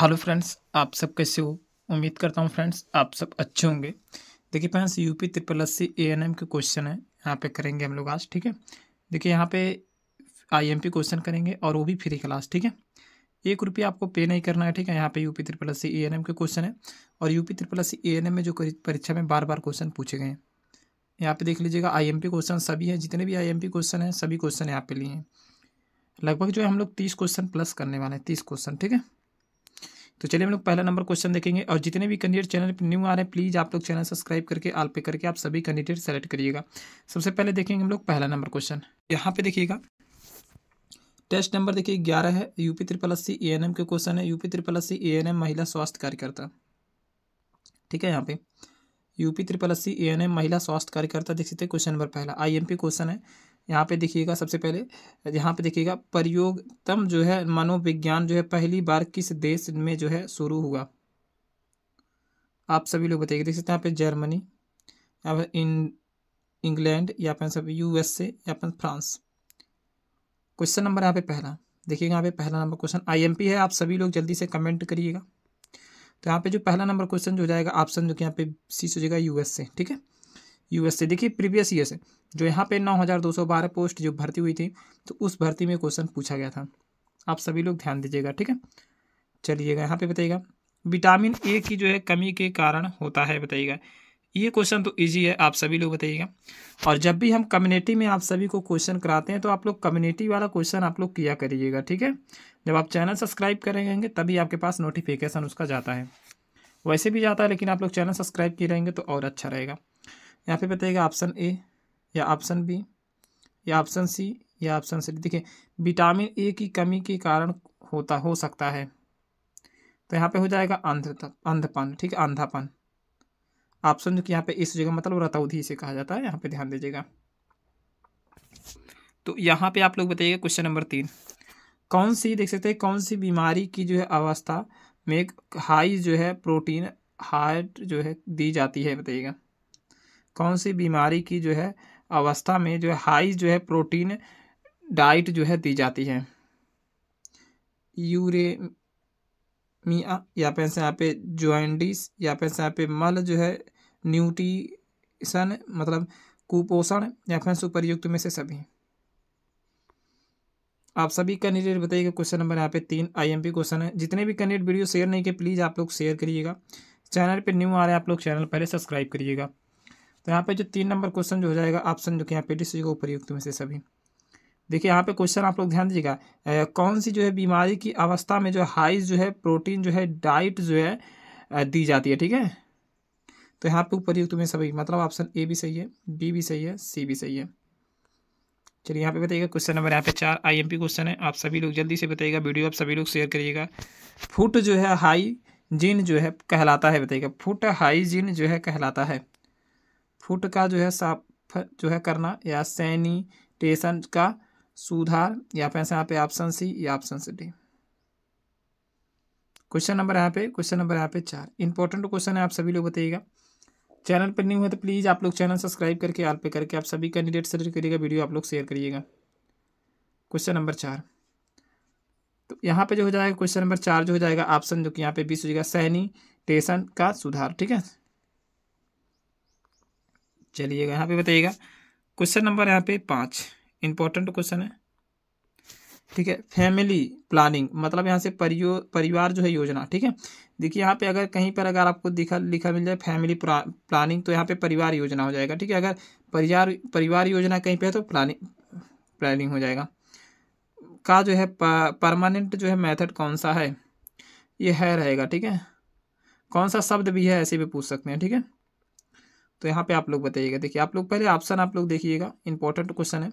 hello friends आप सब कैसे हो उम्मीद करता हूँ फ्रेंड्स आप सब अच्छे होंगे देखिए friends U P triple S C A N M के क्वेश्चन है यहाँ पे करेंगे हम लोग आज ठीक है देखिए यहाँ पे आई एम पी क्वेश्चन करेंगे और वो भी फ्री क्लास ठीक है एक रुपये आपको पे नहीं करना है ठीक है यहाँ पे U P triple S C A N M के क्वेश्चन है और U P triple S C A N M में जो परीक्षा में बार बार क्वेश्चन पूछे गए हैं यहाँ पे देख लीजिएगा आई एम पी क्वेश्चन सभी हैं जितने भी आई एम पी क्वेश्चन हैं सभी क्वेश्चन यहाँ पे लिए हैं लगभग जो है हम लोग तीस क्वेश्चन प्लस करने वाले हैं तीस क्वेश्चन ठीक है तो चलिए हम लोग पहला नंबर क्वेश्चन देखेंगे और जितने भी कैंडिडेट चैनल पर न्यू आ रहे हैं प्लीज़ आप लोग चैनल सब्सक्राइब करके आल पे करके आप सभी कैंडिडेट सेलेक्ट करिएगा सबसे पहले देखेंगे हम लोग पहला नंबर क्वेश्चन यहाँ पे देखिएगा टेस्ट नंबर देखिए ग्यारह है यूपी त्रिपल अस्सी ए एन एम के क्वेश्चन है यूपी त्रिपल अस्सी ए एन एम महिला स्वास्थ्य कार्यकर्ता ठीक है यहाँ पे यूपी त्रिपल अस्सी ए एन एम महिला स्वास्थ्य कार्यकर्ता देख सकते हैं क्वेश्चन नंबर पहला आई एम पी क्वेश्चन है यहाँ पे देखिएगा सबसे पहले यहाँ पे देखिएगा प्रयोगतम जो है मनोविज्ञान जो है पहली बार किस देश में जो है शुरू हुआ आप सभी लोग बताइए देख सकते हैं यहाँ पे जर्मनी या फिर इन इंग्लैंड या फिर सब यूएसए या फिर फ्रांस क्वेश्चन नंबर यहाँ पे पहला देखिएगा यहाँ पे पहला नंबर क्वेश्चन आईएमपी है आप सभी लोग जल्दी से कमेंट करिएगा तो यहाँ पे जो पहला नंबर क्वेश्चन जो जाएगा ऑप्शन जो कि यहाँ पे सी सोचेगा यूएसए ठीक है यूएस से देखिए प्रीवियस ईयर से जो यहाँ पे 9212 पोस्ट जो भर्ती हुई थी तो उस भर्ती में क्वेश्चन पूछा गया था आप सभी लोग ध्यान दीजिएगा ठीक है चलिएगा यहाँ पे बताइएगा विटामिन ए की जो है कमी के कारण होता है बताइएगा ये क्वेश्चन तो इजी है आप सभी लोग बताइएगा और जब भी हम कम्युनिटी में आप सभी को क्वेश्चन कराते हैं तो आप लोग कम्युनिटी वाला क्वेश्चन आप लोग किया करिएगा ठीक है जब आप चैनल सब्सक्राइब करेंगे तभी आपके पास नोटिफिकेशन उसका जाता है वैसे भी जाता है लेकिन आप लोग चैनल सब्सक्राइब किए रहेंगे तो और अच्छा रहेगा यहाँ पे बताइएगा ऑप्शन ए या ऑप्शन बी या ऑप्शन सी या ऑप्शन सी देखिए विटामिन ए की कमी के कारण होता हो सकता है तो यहाँ पे हो जाएगा अंध अंधपन ठीक है अंधापन ऑप्शन जो कि यहाँ पे इस जगह मतलब रतौधि इसे कहा जाता है यहाँ पे ध्यान दीजिएगा तो यहाँ पे आप लोग बताइएगा क्वेश्चन नंबर तीन कौन सी देख सकते हैं कौन सी बीमारी की जो है अवस्था में हाई जो है प्रोटीन हाइट जो है दी जाती है बताइएगा कौन सी बीमारी की जो है अवस्था में जो है हाई जो है प्रोटीन डाइट जो है दी जाती है यूरेमिया या फिर यहाँ पे ज्वाइंडिस या फिर यहाँ पे मल जो है न्यूट्रीशन मतलब कुपोषण या फिर सुपरयुक्त में से सभी आप सभी कैंडिडेट बताइएगा क्वेश्चन नंबर यहाँ पे तीन आईएमपी क्वेश्चन है जितने भी कैंडिडेट वीडियो शेयर नहीं किए प्लीज़ आप लोग शेयर करिएगा चैनल पे न्यू आ रहे हैं आप लोग चैनल पहले सब्सक्राइब करिएगा तो यहाँ पे जो तीन नंबर क्वेश्चन जो हो जाएगा ऑप्शन जो कि यहाँ पे डी सी उपयुक्त में से सभी देखिए यहाँ पे क्वेश्चन आप लोग ध्यान दीजिएगा कौन सी जो है बीमारी की अवस्था में जो हाई जो है प्रोटीन जो है डाइट जो है दी जाती है ठीक है तो यहाँ पे उपयुक्त में सभी मतलब ऑप्शन ए भी सही है बी भी सही है सी भी सही है चलिए यहाँ पे बताइएगा क्वेश्चन नंबर यहाँ पे चार आईएमपी क्वेश्चन है आप सभी लोग जल्दी से बताइएगा वीडियो आप सभी लोग शेयर करिएगा फुट जो है हाई जीन जो है कहलाता है बताइएगा फुट हाई जीन जो है कहलाता है फुट का जो है साफ जो है करना या सैनिटेशन का सुधार या फिर यहाँ पे ऑप्शन सी या option C D question number यहाँ पे क्वेश्चन नंबर यहाँ पे चार इंपॉर्टेंट क्वेश्चन है आप सभी लोग बताइएगा चैनल पर नहीं हुआ तो प्लीज़ आप लोग चैनल सब्सक्राइब करके आल पे करके आप सभी कैंडिडेट से करिएगा वीडियो आप लोग शेयर करिएगा क्वेश्चन नंबर चार तो यहाँ पे जो हो जाएगा क्वेश्चन नंबर चार जो हो जाएगा ऑप्शन जो कि यहाँ पे बीस हो जाएगा सैनिटेशन का सुधार ठीक है चलिएगा यहाँ पे बताइएगा क्वेश्चन नंबर यहाँ पे पाँच इंपॉर्टेंट क्वेश्चन है ठीक है फैमिली प्लानिंग मतलब यहाँ से परियो परिवार जो है योजना ठीक है देखिए यहाँ पे अगर कहीं पर अगर आपको दिखा लिखा मिल जाए फैमिली प्लानिंग तो यहाँ पे परिवार योजना हो जाएगा ठीक है अगर परिवार परिवार योजना कहीं पे है तो प्लानिंग प्लानिंग हो जाएगा का जो है परमानेंट जो है मेथड कौन सा है ये है रहेगा ठीक है कौन सा शब्द भी है ऐसे भी पूछ सकते हैं ठीक है तो यहाँ पे आप लोग बताइएगा देखिए आप लोग पहले ऑप्शन आप लोग देखिएगा इंपॉर्टेंट क्वेश्चन है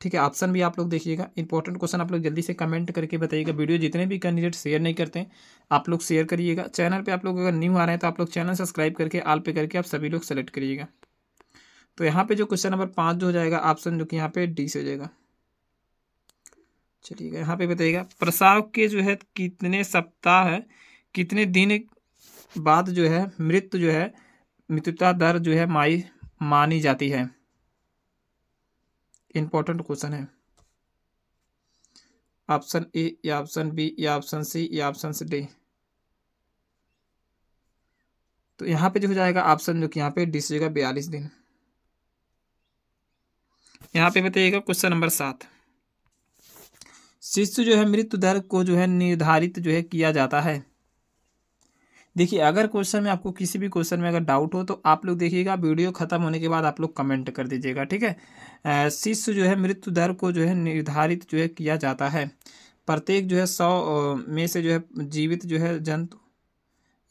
ठीक है ऑप्शन भी आप लोग देखिएगा इंपॉर्टेंट क्वेश्चन आप लोग जल्दी से कमेंट करके बताइएगा वीडियो जितने भी कैंडिडेट शेयर नहीं करते हैं आप लोग शेयर करिएगा चैनल पे आप लोग अगर न्यू आ रहे हैं तो आप लोग चैनल सब्सक्राइब करके आल पे करके आप सभी लोग सेलेक्ट करिएगा तो यहाँ पे जो क्वेश्चन नंबर पाँच जो हो जाएगा ऑप्शन जो कि यहाँ पे डी से हो जाएगा चलिएगा यहाँ पे बताइएगा प्रसाव के जो है कितने सप्ताह कितने दिन बाद जो है मृत्यु जो है मृत्युता दर जो है माई मानी जाती है इंपॉर्टेंट क्वेश्चन है ऑप्शन ए या ऑप्शन बी या ऑप्शन सी या ऑप्शन डी तो यहाँ पे जो हो जाएगा ऑप्शन जो कि यहाँ पे डी से बयालीस दिन यहाँ पे बताइएगा क्वेश्चन नंबर सात शिशु जो है मृत्यु दर को जो है निर्धारित जो है किया जाता है देखिए अगर क्वेश्चन में आपको किसी भी क्वेश्चन में अगर डाउट हो तो आप लोग देखिएगा वीडियो खत्म होने के बाद आप लोग कमेंट कर दीजिएगा ठीक है शिष्य जो है मृत्यु दर को जो है निर्धारित जो है किया जाता है प्रत्येक जो है सौ में से जो है जीवित जो है जंतु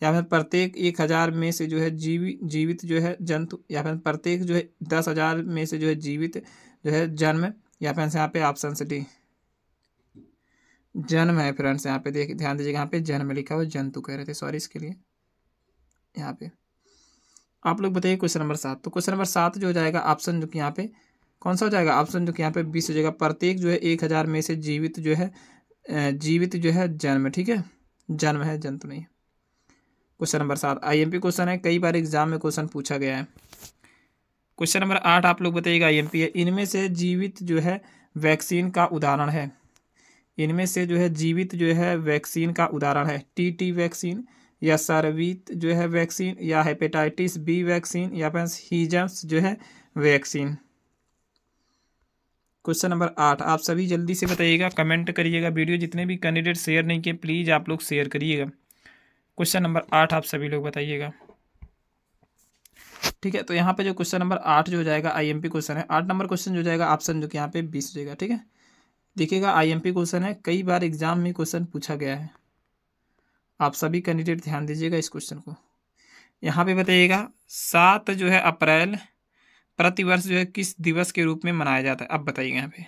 या फिर प्रत्येक एक हज़ार में से जो है जीवित जीवित जो है जंतु या फिर प्रत्येक जो है दस हज़ार में से जो है जीवित जो है जन्म या फिर यहाँ पे ऑप्शन डी जन्म है फ्रेंड्स यहाँ पे देख ध्यान दीजिएगा यहाँ पे जन्म लिखा हुआ जंतु कह रहे थे सॉरी इसके लिए यहाँ पे आप लोग बताइए क्वेश्चन नंबर सात तो क्वेश्चन नंबर सात जो हो जाएगा ऑप्शन जो कि यहाँ पे कौन सा हो जाएगा ऑप्शन जो कि यहाँ पे बीस हो जाएगा प्रत्येक जो है एक हज़ार में से जीवित जो है जीवित जो है जन्म ठीक है जन्म है जंतु नहीं क्वेश्चन नंबर सात पी क्वेश्चन है कई बार एग्जाम में क्वेश्चन पूछा गया है क्वेश्चन नंबर आठ आप लोग बताइएगा पी है इनमें से जीवित जो है वैक्सीन का उदाहरण है इनमें से जो है जीवित जो है वैक्सीन का उदाहरण है टी टी वैक्सीन या सर्वित जो है वैक्सीन या हेपेटाइटिस बी वैक्सीन या फिर हीजम्स जो है वैक्सीन क्वेश्चन नंबर आठ आप सभी जल्दी से बताइएगा कमेंट करिएगा वीडियो जितने भी कैंडिडेट शेयर नहीं किए प्लीज़ आप लोग शेयर करिएगा क्वेश्चन नंबर आठ आप सभी लोग बताइएगा ठीक है तो यहाँ पे जो क्वेश्चन नंबर आठ जो हो जाएगा आईएमपी क्वेश्चन है आठ नंबर क्वेश्चन जो जाएगा ऑप्शन जो कि यहाँ पे बीस हो जाएगा ठीक है देखिएगा आईएमपी क्वेश्चन है कई बार एग्जाम में क्वेश्चन पूछा गया है आप सभी कैंडिडेट ध्यान दीजिएगा इस क्वेश्चन को यहाँ पे बताइएगा सात जो है अप्रैल प्रतिवर्ष जो है किस दिवस के रूप में मनाया जाता है अब बताइएगा यहाँ पे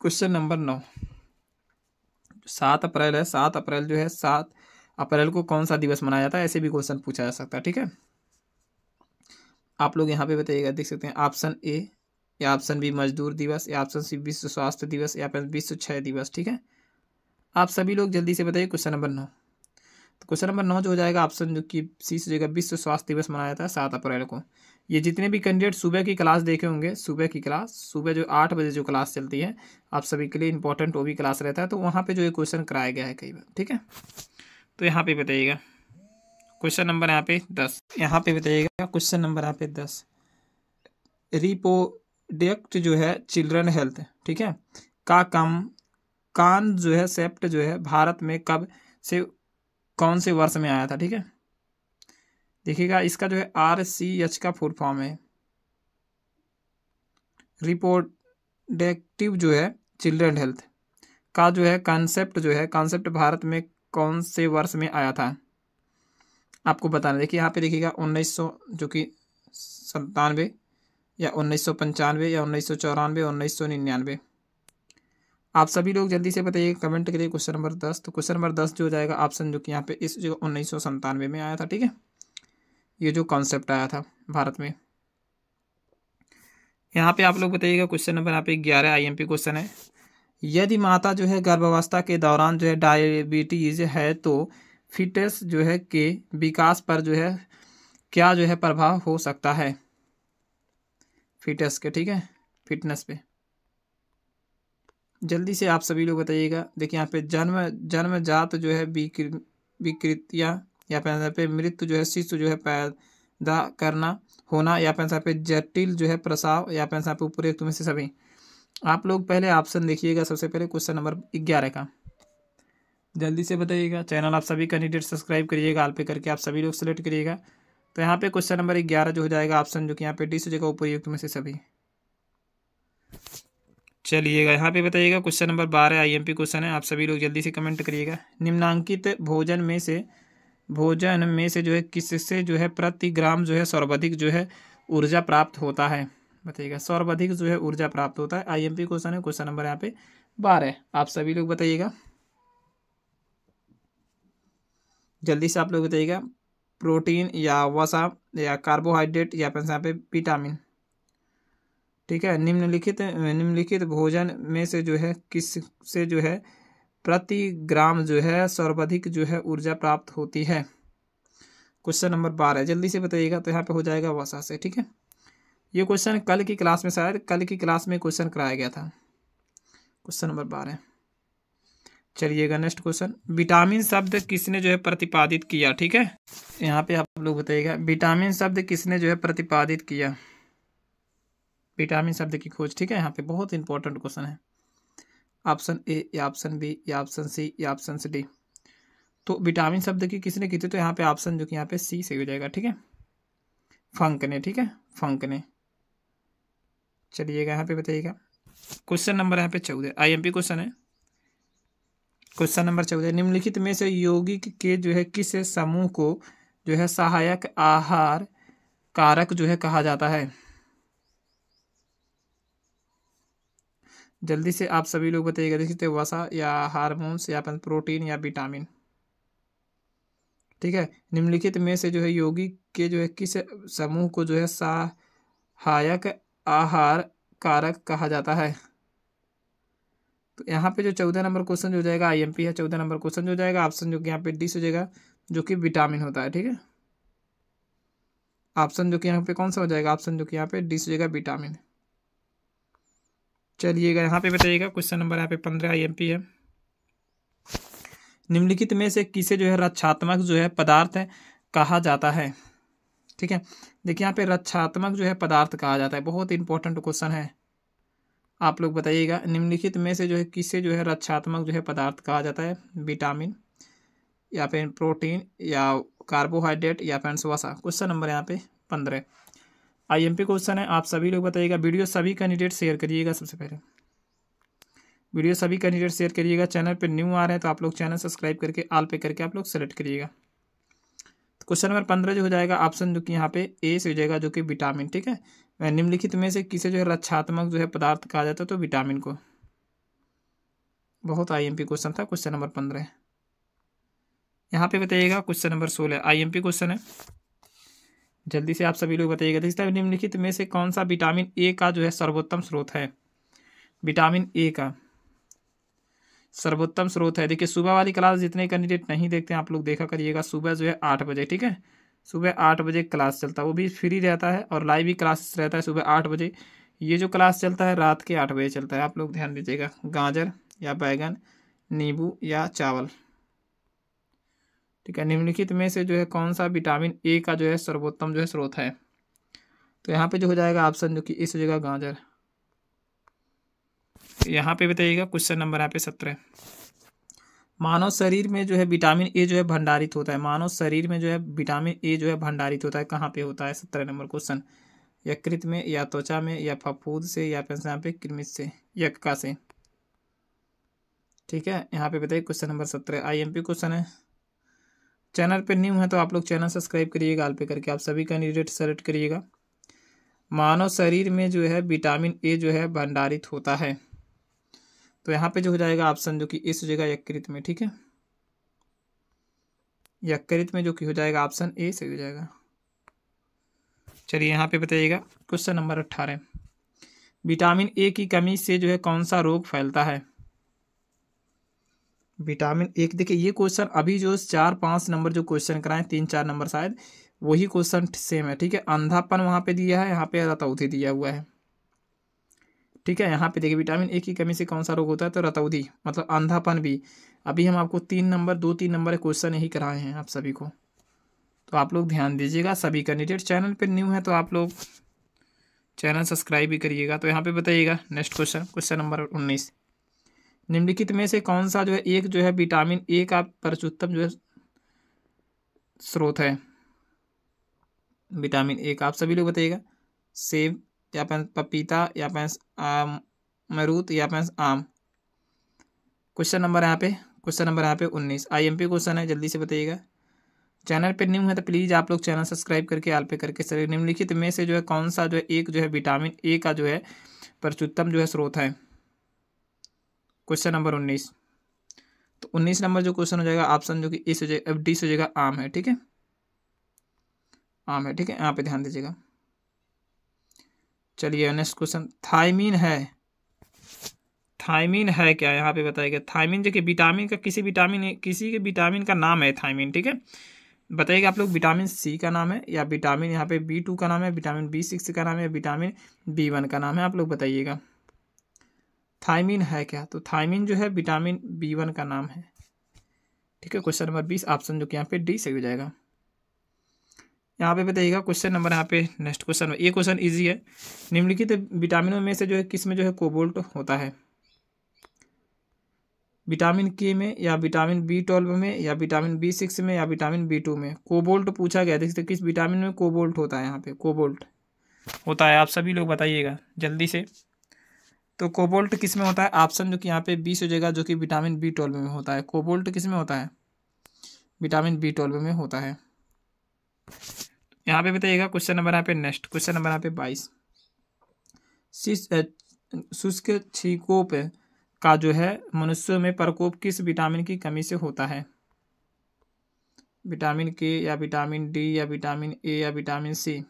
क्वेश्चन नंबर नौ सात अप्रैल है सात अप्रैल जो है सात अप्रैल को कौन सा दिवस मनाया जाता है ऐसे भी क्वेश्चन पूछा जा सकता है ठीक है आप लोग यहाँ पे बताइएगा देख सकते हैं ऑप्शन ए या ऑप्शन बी मजदूर दिवस या ऑप्शन सी विश्व स्वास्थ्य दिवस या फिर विश्व क्षय दिवस ठीक है आप सभी लोग जल्दी से बताइए क्वेश्चन नंबर नौ तो क्वेश्चन नंबर नौ जो हो जाएगा ऑप्शन जो कि सी से जगह विश्व स्वास्थ्य दिवस मनाया जाता है सात अप्रैल को ये जितने भी कैंडिडेट सुबह की क्लास देखे होंगे सुबह की क्लास सुबह जो आठ बजे जो क्लास चलती है आप सभी के लिए इंपॉर्टेंट वो भी क्लास रहता है तो वहाँ पर जो ये क्वेश्चन कराया गया है कई बार ठीक है तो यहाँ पे बताइएगा क्वेश्चन नंबर यहाँ पे दस यहाँ पे बताइएगा क्वेश्चन नंबर यहाँ पे दस रिपो डेक्ट जो है चिल्ड्रन हेल्थ ठीक है का कम कान जो है सेप्ट जो है भारत में कब से कौन से वर्ष में आया था ठीक है देखिएगा इसका जो है आर सी एच का फुल फॉर्म है डेक्टिव जो है चिल्ड्रन हेल्थ का जो है कॉन्सेप्ट जो है कॉन्सेप्ट भारत में कौन से वर्ष में आया था आपको बताना देखिए यहाँ पे देखिएगा उन्नीस सौ जो कि संतानवे या उन्नीस सौ पंचानवे या उन्नीस सौ चौरानवे उन्नीस सौ निन्यानवे आप सभी लोग जल्दी से बताइए कमेंट करिए क्वेश्चन नंबर दस तो क्वेश्चन नंबर दस जो जाएगा ऑप्शन जो कि यहाँ पे इस जो उन्नीस सौ संतानवे में आया था ठीक है ये जो कॉन्सेप्ट आया था भारत में यहाँ पे आप लोग बताइएगा क्वेश्चन नंबर यहाँ पे ग्यारह पी क्वेश्चन है यदि माता जो है गर्भावस्था के दौरान जो है डायबिटीज है तो फिटनेस जो है के विकास पर जो है क्या जो है प्रभाव हो सकता है फिटनेस के ठीक है फिटनेस पे जल्दी से आप सभी लोग बताइएगा देखिए यहाँ पे जन्म जन्म जात जो है विकृतियाँ या फिर यहाँ पे मृत्यु जो है शिशु जो है पैदा करना होना या फिर यहाँ पे जटिल जो है प्रसाव या फिर यहाँ पे एक तुम्हें से सभी आप लोग पहले ऑप्शन देखिएगा सबसे पहले क्वेश्चन नंबर ग्यारह का जल्दी से बताइएगा चैनल आप सभी कैंडिडेट सब्सक्राइब करिएगा आल पे करके आप सभी लोग सेलेक्ट करिएगा तो यहाँ पे क्वेश्चन नंबर ग्यारह जो हो जाएगा ऑप्शन जो कि यहाँ पे डी से जगह उपयुक्त में से सभी चलिएगा यहाँ पे बताइएगा क्वेश्चन नंबर बारह आईएमपी क्वेश्चन है आप सभी लोग जल्दी से कमेंट करिएगा निम्नांकित भोजन में से भोजन में से जो है किससे जो है प्रति ग्राम जो है सर्वाधिक जो है ऊर्जा प्राप्त होता है बताइएगा सर्वाधिक जो है ऊर्जा प्राप्त होता है आईएमपी क्वेश्चन है क्वेश्चन नंबर यहाँ पे बारह आप सभी लोग बताइएगा जल्दी से आप लोग बताइएगा प्रोटीन या वसा या कार्बोहाइड्रेट या फिर यहाँ पे विटामिन ठीक है निम्नलिखित निम्नलिखित भोजन में से जो है किस से जो है प्रति ग्राम जो है सर्वाधिक जो है ऊर्जा प्राप्त होती है क्वेश्चन नंबर बारह जल्दी से बताइएगा तो यहाँ पे हो जाएगा वसा से ठीक है ये क्वेश्चन कल की क्लास में शायद कल की क्लास में क्वेश्चन कराया गया था क्वेश्चन नंबर बारह चलिएगा नेक्स्ट क्वेश्चन विटामिन शब्द किसने जो है प्रतिपादित किया ठीक है यहाँ पे आप लोग बताइएगा विटामिन शब्द किसने जो है प्रतिपादित किया विटामिन शब्द की खोज ठीक है यहाँ पे बहुत इंपॉर्टेंट क्वेश्चन है ऑप्शन ए या ऑप्शन बी या ऑप्शन सी या ऑप्शन डी तो विटामिन शब्द की किसने की थी तो यहाँ पे ऑप्शन जो कि यहाँ पे सी सही हो जाएगा ठीक है फंक ने ठीक है फंक ने चलिएगा यहाँ पे बताइएगा क्वेश्चन नंबर यहाँ पे चौदह पी क्वेश्चन है क्वेश्चन नंबर चौदह निम्नलिखित में से यौगिक के जो है किस समूह को जो है सहायक आहार कारक जो है कहा जाता है जल्दी से आप सभी लोग बताइएगा देखिए तो वसा या हार्मोन्स या प्रोटीन या विटामिन ठीक है निम्नलिखित में से जो है योगी के जो है किस समूह को जो है सहायक आहार कारक कहा जाता है तो यहाँ पे जो चौदह नंबर क्वेश्चन जो हो जाएगा आईएमपी है चौदह नंबर क्वेश्चन जो हो जाएगा ऑप्शन जो कि यहाँ पे डी से हो जाएगा जो कि विटामिन होता है ठीक है ऑप्शन जो कि यहाँ पे कौन सा हो जाएगा ऑप्शन जो कि यहाँ पे डी से हो जाएगा विटामिन चलिएगा यहाँ पे बताइएगा क्वेश्चन नंबर यहाँ पे पंद्रह आई है निम्नलिखित में से किसे जो है रक्षात्मक जो है पदार्थ कहा जाता है ठीक है देखिए यहाँ पे रक्षात्मक जो है पदार्थ कहा जाता है बहुत इंपॉर्टेंट क्वेश्चन है आप लोग बताइएगा निम्नलिखित में से जो है किससे जो है रक्षात्मक जो है पदार्थ कहा जाता है विटामिन या फिर प्रोटीन या कार्बोहाइड्रेट या फिर वसा क्वेश्चन नंबर यहाँ पे पंद्रह आईएमपी क्वेश्चन है आप सभी लोग बताइएगा वीडियो सभी कैंडिडेट शेयर करिएगा सबसे पहले वीडियो सभी कैंडिडेट शेयर करिएगा चैनल पर न्यू आ रहे हैं तो आप लोग चैनल सब्सक्राइब करके आल पे करके आप लोग सेलेक्ट करिएगा तो क्वेश्चन नंबर पंद्रह जो हो जाएगा ऑप्शन जो कि यहाँ पे ए से हो जाएगा जो कि विटामिन ठीक है निम्नलिखित में से किसे जो है रक्षात्मक जो है पदार्थ कहा जाता है तो विटामिन को बहुत आईएमपी क्वेश्चन था क्वेश्चन नंबर पंद्रह यहाँ पे बताइएगा क्वेश्चन नंबर सोलह आईएमपी क्वेश्चन है जल्दी से आप सभी लोग बताइएगा तो इस तरह निम्नलिखित में से कौन सा विटामिन ए का जो है सर्वोत्तम स्रोत है विटामिन ए का सर्वोत्तम स्रोत है देखिए सुबह वाली क्लास जितने कैंडिडेट नहीं देखते हैं आप लोग देखा करिएगा सुबह जो है आठ बजे ठीक है सुबह आठ बजे क्लास चलता है वो भी फ्री रहता है और लाइव ही क्लास रहता है सुबह आठ बजे ये जो क्लास चलता है रात के आठ बजे चलता है आप लोग ध्यान दीजिएगा गाजर या बैगन नींबू या चावल ठीक है निम्नलिखित में से जो है कौन सा विटामिन ए का जो है सर्वोत्तम जो है स्रोत है तो यहाँ पे जो हो जाएगा ऑप्शन जो कि इस हो जाएगा गाजर यहाँ पे बताइएगा क्वेश्चन नंबर यहाँ पे सत्रह मानव शरीर में जो है विटामिन ए जो है भंडारित होता है मानव शरीर में जो है विटामिन ए जो है भंडारित होता है कहाँ पे होता है सत्रह नंबर क्वेश्चन यकृत में या त्वचा में या फफूद से या फिर यहाँ पे कृमित से यक्का से ठीक है यहाँ पे बताइए क्वेश्चन नंबर सत्रह आईएमपी क्वेश्चन है चैनल पे न्यू है तो आप लोग चैनल सब्सक्राइब करिएगा आल पे करके आप सभी कैंडिडेट सेलेक्ट करिएगा मानव शरीर में जो है विटामिन ए जो है भंडारित होता है तो यहाँ पे जो हो जाएगा ऑप्शन जो कि इस हो जाएगा यकृत में ठीक है यकृत में जो कि हो जाएगा ऑप्शन ए सही हो जाएगा चलिए यहाँ पे बताइएगा क्वेश्चन नंबर अट्ठारह विटामिन ए की कमी से जो है कौन सा रोग फैलता है विटामिन ए देखिए ये क्वेश्चन अभी जो चार पाँच नंबर जो क्वेश्चन कराएं तीन चार नंबर शायद वही क्वेश्चन सेम है ठीक है अंधापन वहाँ पे दिया है यहाँ पे रतौथी दिया हुआ है ठीक है यहाँ पे देखिए विटामिन ए की कमी से कौन सा रोग होता है तो रतौदी मतलब अंधापन भी अभी हम आपको तीन नंबर दो तीन नंबर क्वेश्चन यही कराए हैं आप सभी को तो आप लोग ध्यान दीजिएगा सभी कैंडिडेट चैनल पर न्यू है तो आप लोग चैनल सब्सक्राइब भी करिएगा तो यहाँ पर बताइएगा नेक्स्ट क्वेश्चन क्वेश्चन नंबर उन्नीस निम्नलिखित में से कौन सा जो है एक जो है विटामिन ए का प्रचुत्तम जो है स्रोत है विटामिन ए का आप सभी लोग बताइएगा सेब या पेंस पपीता या पेंस आम मरूद या पेंस आम क्वेश्चन नंबर यहाँ पे क्वेश्चन नंबर यहाँ पे उन्नीस आईएमपी क्वेश्चन है जल्दी से बताइएगा चैनल पे न्यू है तो प्लीज़ आप लोग चैनल सब्सक्राइब करके आल पे करके सर निम्नलिखित में से जो है कौन सा जो है एक जो है विटामिन ए का जो है प्रचुत्तम जो है स्रोत है क्वेश्चन नंबर उन्नीस तो उन्नीस नंबर जो क्वेश्चन हो जाएगा ऑप्शन जो कि इस हो डी से हो जाएगा आम है ठीक है आम है ठीक है यहाँ पे ध्यान दीजिएगा चलिए नेक्स्ट क्वेश्चन थायमीन है थाइमिन है क्या यहाँ पे बताया गया थायमीन जो कि विटामिन का किसी विटामिन किसी के विटामिन का नाम है थाइमिन ठीक है बताइएगा आप लोग विटामिन सी का नाम है या विटामिन यहाँ पे बी टू का नाम है विटामिन बी सिक्स का नाम है विटामिन बी वन का नाम है आप लोग बताइएगा थाइमिन है क्या तो थाइमिन जो है विटामिन बी वन का नाम है ठीक है क्वेश्चन नंबर बीस ऑप्शन जो कि यहाँ पे डी सही हो जाएगा यहाँ पे बताइएगा क्वेश्चन नंबर यहाँ पे नेक्स्ट क्वेश्चन ये क्वेश्चन इजी है निम्नलिखित विटामिनों में से जो है किस में जो है कोबोल्ट होता है विटामिन के में या विटामिन बी ट्वेल्व में या विटामिन बी सिक्स में या विटामिन बी टू में कोबोल्ट पूछा गया देखते किस विटामिन में कोबोल्ट होता है यहाँ पे कोबोल्ट होता है आप सभी लोग बताइएगा जल्दी से तो कोबोल्ट किस में होता है ऑप्शन जो कि यहाँ पे बीस हो जाएगा जो कि विटामिन बी ट्वेल्व में होता है कोबोल्ट किस में होता है विटामिन बी ट्वेल्व में होता है यहाँ पे बताइएगा क्वेश्चन नंबर यहाँ पे नेक्स्ट क्वेश्चन नंबर यहाँ पे बाईस शुष्क छिकोप का जो है मनुष्यों में प्रकोप किस विटामिन की कमी से होता है विटामिन के या विटामिन डी या विटामिन ए या विटामिन सी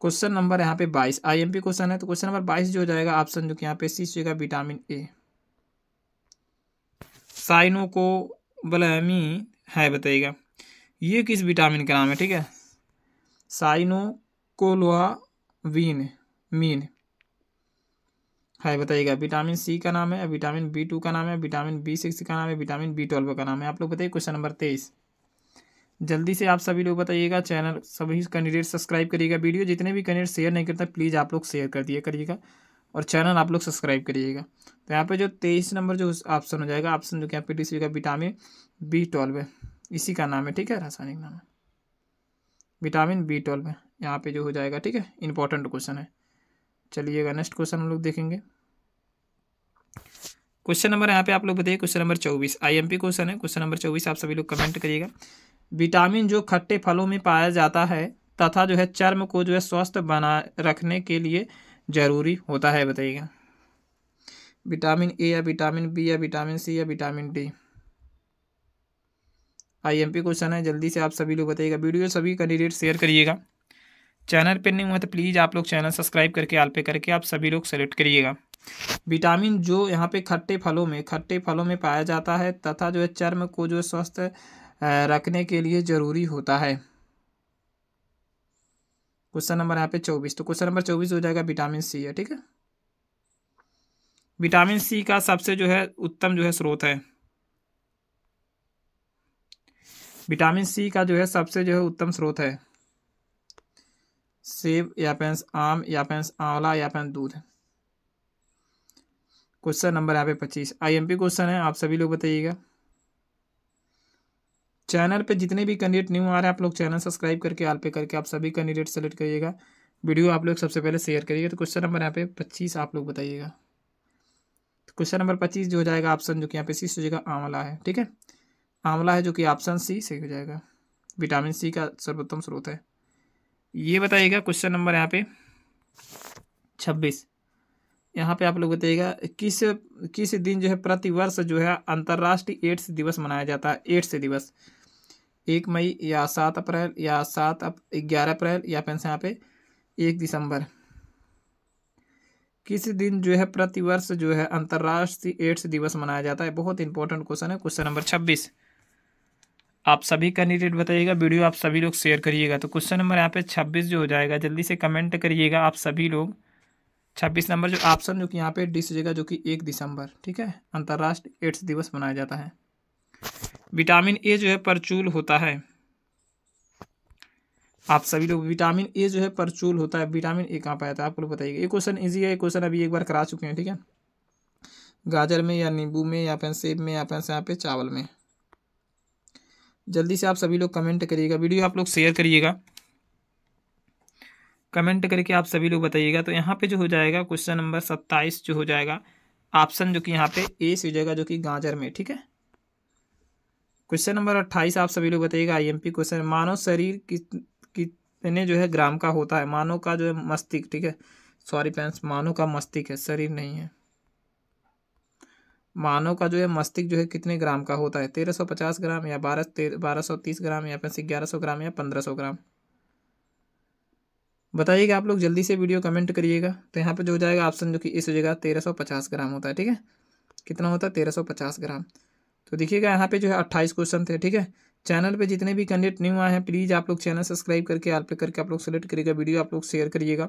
क्वेश्चन नंबर यहाँ पे बाईस आईएमपी क्वेश्चन है तो क्वेश्चन नंबर बाईस जो हो जाएगा ऑप्शन जो कि यहाँ पे सी होगा विटामिन ए साइनो को बलहमी है बताइएगा ये किस विटामिन का नाम है ठीक है साइनोकोलोहावीन मीन है बताइएगा विटामिन सी का नाम है विटामिन बी टू का नाम है विटामिन बी सिक्स का नाम है विटामिन बी ट्वेल्व का नाम है आप लोग बताइए क्वेश्चन नंबर तेईस जल्दी से आप सभी लोग बताइएगा चैनल सभी कैंडिडेट सब्सक्राइब करिएगा वीडियो जितने भी कैंडिडेट शेयर नहीं करता प्लीज़ आप लोग शेयर कर दिया करिएगा और चैनल आप लोग सब्सक्राइब करिएगा तो यहाँ पर जो तेईस नंबर जो ऑप्शन हो जाएगा ऑप्शन जो क्या पे डी सी का विटामिन बी ट्वेल्व है इसी का नाम है ठीक है रासायनिक नाम है विटामिन बी ट्वेल्व है यहाँ पे जो हो जाएगा ठीक है इंपॉर्टेंट क्वेश्चन है चलिएगा नेक्स्ट क्वेश्चन हम लोग देखेंगे क्वेश्चन नंबर यहाँ पे आप लोग बताइए क्वेश्चन नंबर चौबीस आईएमपी क्वेश्चन है क्वेश्चन नंबर चौबीस आप सभी लोग कमेंट करिएगा विटामिन जो खट्टे फलों में पाया जाता है तथा जो है चर्म को जो है स्वस्थ बना रखने के लिए जरूरी होता है बताइएगा विटामिन ए या विटामिन बी या विटामिन सी या विटामिन डी आईएमपी क्वेश्चन है जल्दी से आप सभी लोग बताइएगा वीडियो सभी कैंडिडेट शेयर करिएगा चैनल पर नहीं हुआ तो प्लीज़ आप लोग चैनल सब्सक्राइब करके आल पे करके आप सभी लोग सेलेक्ट करिएगा विटामिन जो यहाँ पे खट्टे फलों में खट्टे फलों में पाया जाता है तथा जो है चर्म को जो स्वस्थ रखने के लिए ज़रूरी होता है क्वेश्चन नंबर यहाँ पे चौबीस तो क्वेश्चन नंबर चौबीस हो जाएगा विटामिन सी है ठीक है विटामिन सी का सबसे जो है उत्तम जो है स्रोत है विटामिन सी का जो है सबसे जो है उत्तम स्रोत है सेब या पेंस आम या पेंस आंवला पेंस दूध क्वेश्चन नंबर यहाँ पे पच्चीस आईएमपी क्वेश्चन है आप सभी लोग बताइएगा चैनल पे जितने भी कैंडिडेट न्यू आ रहे हैं आप लोग चैनल सब्सक्राइब करके आल पे करके आप सभी कैंडिडेट सेलेक्ट करिएगा वीडियो आप लोग सबसे पहले शेयर करिएगा तो क्वेश्चन नंबर यहाँ पे पच्चीस आप लोग बताइएगा तो क्वेश्चन नंबर पच्चीस जो हो जाएगा ऑप्शन जो कि यहाँ पे सी हो जाएगा आंवला है ठीक है आंवला है जो कि ऑप्शन सी सही हो जाएगा विटामिन सी का सर्वोत्तम स्रोत है ये बताइएगा क्वेश्चन नंबर यहाँ पे छब्बीस यहाँ पे आप लोग बताइएगा किस किस दिन जो है प्रतिवर्ष जो है अंतर्राष्ट्रीय एड्स दिवस मनाया जाता है एड्स दिवस एक मई या सात अप्रैल या सात अप ग्यारह अप्रैल या फिर यहाँ पे एक दिसंबर किस दिन जो है प्रतिवर्ष जो है अंतर्राष्ट्रीय एड्स दिवस मनाया जाता है बहुत इंपॉर्टेंट क्वेश्चन है क्वेश्चन नंबर छब्बीस आप सभी का बताइएगा वीडियो आप सभी लोग शेयर करिएगा तो क्वेश्चन नंबर यहाँ पे छब्बीस जो हो जाएगा जल्दी से कमेंट करिएगा आप सभी लोग छब्बीस नंबर जो ऑप्शन जो कि यहाँ पे डी जाएगा जो कि एक दिसंबर ठीक है अंतर्राष्ट्रीय एड्स दिवस मनाया जाता है विटामिन ए जो है परचूल होता है आप सभी लोग विटामिन ए जो है परचूल होता है विटामिन ए कहाँ पाया था आप लोग बताइएगा ये क्वेश्चन ईजी है क्वेश्चन अभी एक बार करा चुके हैं ठीक है गाजर में या नींबू में या फिर सेब में या फिर यहाँ पे चावल में जल्दी से आप सभी लोग कमेंट करिएगा वीडियो आप लोग शेयर करिएगा कमेंट करके आप सभी लोग बताइएगा तो यहाँ पे जो हो जाएगा क्वेश्चन नंबर सत्ताईस जो हो जाएगा ऑप्शन जो कि यहाँ पे ए से हो जाएगा जो कि गाजर में ठीक है क्वेश्चन नंबर अट्ठाईस आप सभी लोग बताइएगा आईएमपी क्वेश्चन मानव शरीर कितने जो है ग्राम का होता है मानव का जो है मस्तिष्क ठीक है सॉरी पैंस मानव का मस्तिष्क है शरीर नहीं है मानव का जो है मस्तिष्क जो है कितने ग्राम का होता है तेरह सौ पचास ग्राम या बारह बारह सौ तीस ग्राम या फिर ग्यारह सौ ग्राम या पंद्रह सौ ग्राम बताइएगा आप लोग जल्दी से वीडियो कमेंट करिएगा तो यहाँ पे जो हो जाएगा ऑप्शन जो कि इस जगह तेरह सौ पचास ग्राम होता है ठीक है कितना होता है तेरह सौ पचास ग्राम तो देखिएगा यहाँ पे जो है अट्ठाईस क्वेश्चन थे ठीक है चैनल पे जितने भी कैंडिडेट न्यू आए हैं प्लीज़ आप लोग चैनल सब्सक्राइब करके आल पे करके आप लोग सेलेक्ट करिएगा वीडियो आप लोग शेयर करिएगा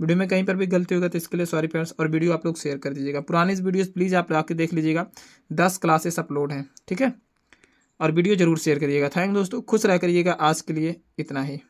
वीडियो में कहीं पर भी गलती होगा तो इसके लिए सॉरी फ्रेंड्स और वीडियो आप लोग शेयर कर दीजिएगा पुरानी वीडियोज़ प्लीज़ आप आके देख लीजिएगा दस क्लासेस अपलोड हैं ठीक है और वीडियो जरूर शेयर करिएगा थैंक दोस्तों खुश रह करिएगा आज के लिए इतना ही